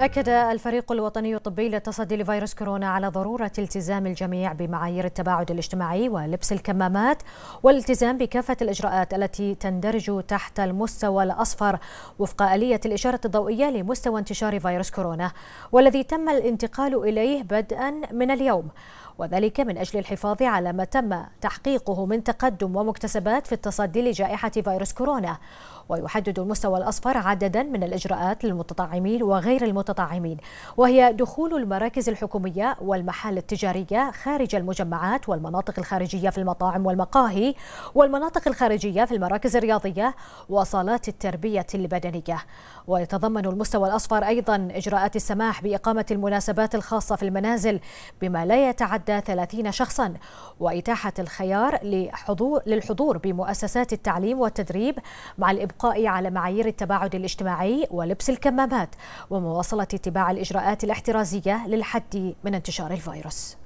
أكد الفريق الوطني الطبي للتصدي لفيروس كورونا على ضرورة التزام الجميع بمعايير التباعد الاجتماعي ولبس الكمامات والالتزام بكافة الإجراءات التي تندرج تحت المستوى الأصفر وفق آلية الإشارة الضوئية لمستوى انتشار فيروس كورونا والذي تم الانتقال إليه بدءا من اليوم وذلك من أجل الحفاظ على ما تم تحقيقه من تقدم ومكتسبات في التصدي لجائحة فيروس كورونا ويحدد المستوى الأصفر عددا من الإجراءات للمتطعمين وغير المتطعمين وهي دخول المراكز الحكومية والمحال التجارية خارج المجمعات والمناطق الخارجية في المطاعم والمقاهي والمناطق الخارجية في المراكز الرياضية وصالات التربية البدنية ويتضمن المستوى الأصفر أيضا إجراءات السماح بإقامة المناسبات الخاصة في المنازل بما لا يتعدى 30 شخصا وإتاحة الخيار للحضور بمؤسسات التعليم والتدريب مع الإبداع الإبقاء على معايير التباعد الاجتماعي ولبس الكمامات ومواصلة اتباع الإجراءات الاحترازية للحد من انتشار الفيروس